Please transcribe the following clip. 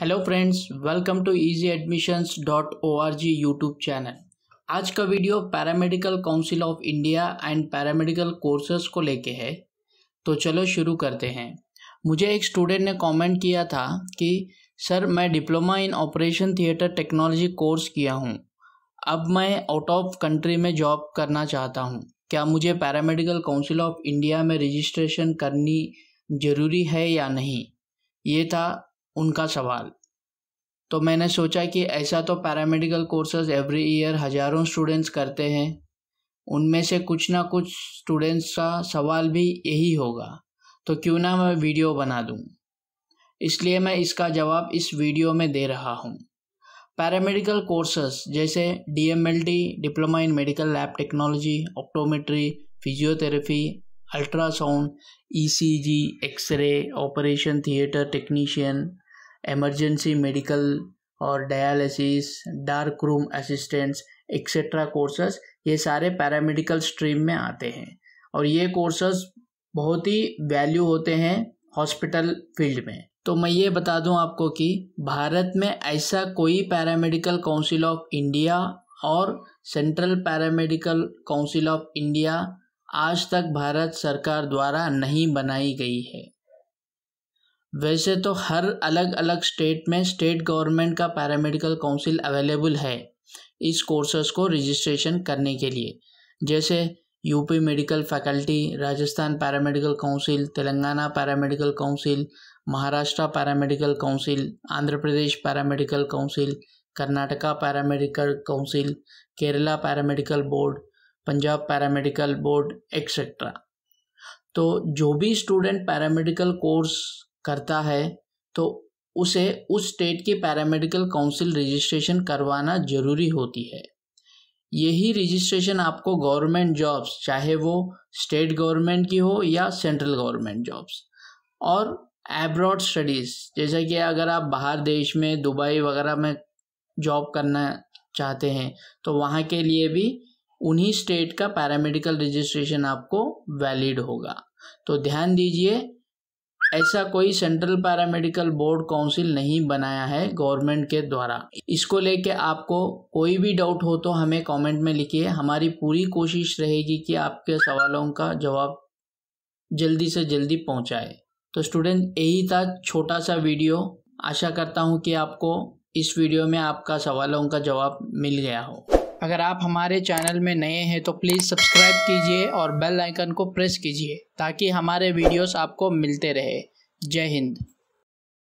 hello friends welcome to easy admissions dot O R G YouTube channel आज का video paramedical council of India and paramedical courses को लेके है तो चलो शुरू करते हैं मुझे एक स्टूडेंट ने कमेंट किया था कि सर मैं diploma in operation theatre technology course किया हूँ अब मैं आउट ऑफ कंट्री में जॉब करना चाहता हूँ क्या मुझे पैरामेडिकल काउंसिल ऑफ इंडिया में रजिस्ट्रेशन करनी ज़रूरी है या नहीं ये था उनका सवाल तो मैंने सोचा कि ऐसा तो पैरामेडिकल कोर्सेज एवरी ईयर हज़ारों स्टूडेंट्स करते हैं उनमें से कुछ ना कुछ स्टूडेंट्स का सवाल भी यही होगा तो क्यों ना मैं वीडियो बना दूँ इसलिए मैं इसका जवाब इस वीडियो में दे रहा हूँ पैरामेडिकल कोर्सेज जैसे DMLT diploma in medical lab technology optometry physiotherapy ultrasound ECG x ray operation theatre technician emergency medical और dialysis dark room assistants etcetera courses ये सारे पैरामेडिकल स्ट्रीम में आते हैं और ये कोर्सेस बहुत ही वैल्यू होते हैं हॉस्पिटल फील्ड में तो मैं ये बता दूं आपको कि भारत में ऐसा कोई पैरामेडिकल काउंसिल ऑफ इंडिया और central paramedical council of India आज तक भारत सरकार द्वारा नहीं बनाई गई है वैसे तो हर अलग अलग स्टेट में स्टेट गवर्नमेंट का पैरामेडिकल काउंसिल अवेलेबल है इस कोर्सेस को रजिस्ट्रेशन करने के लिए जैसे UP medical faculty Rajasthan paramedical council Telangana paramedical council Maharashtra paramedical council Andhra Pradesh paramedical council Karnataka paramedical council Kerala paramedical board Punjab paramedical board etcetera तो जो भी स्टूडेंट पैरामेडिकल कोर्स करता है तो उसे उस स्टेट की पैरामेडिकल काउंसिल रजिस्ट्रेशन करवाना ज़रूरी होती है यही रजिस्ट्रेशन आपको गवर्नमेंट जॉब्स चाहे वो स्टेट गवर्नमेंट की हो या सेंट्रल गवर्नमेंट जॉब्स और एब्रॉड स्टडीज़ जैसे कि अगर आप बाहर देश में दुबई वगैरह में जॉब करना चाहते हैं तो वहाँ के लिए भी उन्हीं स्टेट का पैरामेडिकल रजिस्ट्रेशन आपको वैलिड होगा तो ध्यान दीजिए ऐसा कोई सेंट्रल पैरामेडिकल बोर्ड काउंसिल नहीं बनाया है गवर्नमेंट के द्वारा इसको लेके आपको कोई भी डाउट हो तो हमें कमेंट में लिखिए हमारी पूरी कोशिश रहेगी कि आपके सवालों का जवाब जल्दी से जल्दी पहुंचाए तो स्टूडेंट यही था छोटा सा वीडियो आशा करता हूं कि आपको इस वीडियो में आपका सवालों का जवाब मिल गया हो अगर आप हमारे चैनल में नए हैं तो प्लीज़ सब्सक्राइब कीजिए और बेल आइकन को प्रेस कीजिए ताकि हमारे वीडियोस आपको मिलते रहे जय हिंद